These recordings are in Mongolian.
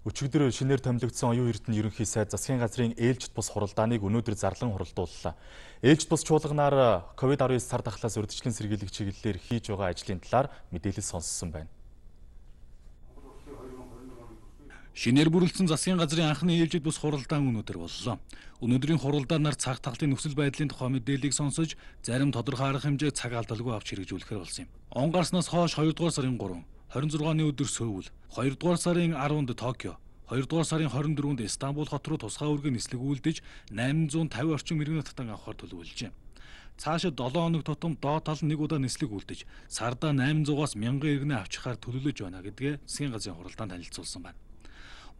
Өчигдөр шинээр томилогдсон оюун эрдэнэ ерөнхий сайд засгийн газрын ээлжит бус хуралдааныг өнөөдөр зарлан хуралдууллаа. Ээлжит бус чуулганаар COVID-19 сар дахлаас урьдчилан сэргийлэх чиглэлээр хийж байгаа ажлын талаар мэдээлэл сонссон байна. Шинээр бүрэлдэсэн засгийн газрын анхны ээлжит бус хуралдаан өнөөдөр боллоо. Өнөөдрийн хуралдаанаар цаг тахлын нөхцөл байдлын тухай мэдээллийг сонсож, зарим тодорхой арга хэмжээ цаг алдалгүй авч хэрэгжүүлэхээр болсон юм. Он гарснаас хойш 2 дугаар сарын 3 26-ны өдөр Сөүл, 2 дугаар сарын 10-нд Токио, 2 дугаар сарын 24-нд Истанбул хот руу тусгай үргэн нислэг үйлдэж 850 орчим иргэн татан авахар төлөвлөжээ. Цаашаа 7 хоног тутам доод тал нэг удаа нислэг үлдэж, сарда 800-аас 1000 иргэнэ авчихаар төлөвлөж байна гэдгээ Сэсгийн газрын хуралдаанд танилцуулсан байна.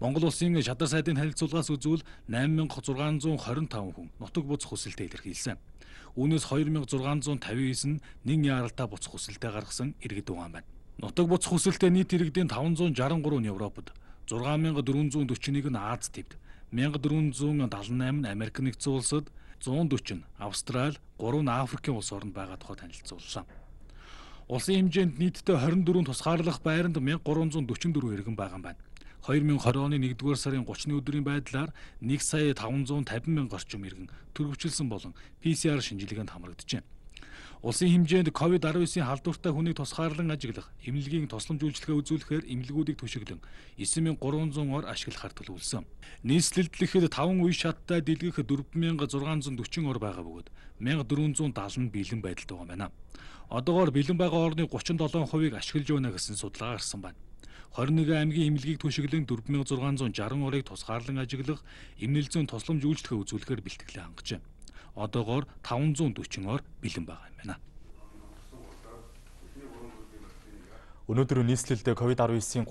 Монгол улсын шадар сайдын танилцуулгаас үзвэл 8625 хүн нутаг буцах хүсэлтэд илэрхийлсэн. Үүнээс 2659 нь нэг яаралтай буцах хүсэлтэд гаргасан иргэд байгаа юм байна. Нутаг буц хүсэлтэй нийт иргэдийн 563 нь Европод, 6441 нь Азид хэвд, 1478 нь Америк нэгдсэн улсад, 140 нь Австрал, 3 нь Африкийн улс оронд байгаа тухай танилцууллаа. Улсын хэмжээнд нийтдээ 24 тусгаарлах байранд 1344 иргэн байгаа юм байна. 2020 оны 1-р сарын 30-ны өдрийн байдлаар 1 сая 550 мянган орчим иргэн төрөвчлсөн болон PCR шинжилгээнд хамрагдчихэ. Улсын хэмжээнд COVID-19-ийн халдвартай хүнийг тусгаарлан ажиглах, эмнэлгийн тосломж үйлчилгээ үзүүлэхээр эмнэлгүүдийг төшөглөн 9300 ор ашиглахаар төлөвлөсөн. Нийслэлд лэхэд 5 үе шаттай дэлгэх 4640 ор байгаа бөгөөд 1470 нь бэлэн байдалд байгаа юм байна. Одоогоор бэлэн байгаа орны 37%-ийг ашиглаж байна гэсэн судалгаа гарсан байна. 21 аймгийн эмнэлгийг төшөглөн 4660 орыг тусгаарлан ажиглах, эмнэлзэн тосломж үйлчлэгээ үзүүлэхээр бэлтгэлээ хангажээ одоогоор 540-оор бэлэн байгаа юм байна. Өнөөдөр нийслэлд COVID-19-ийн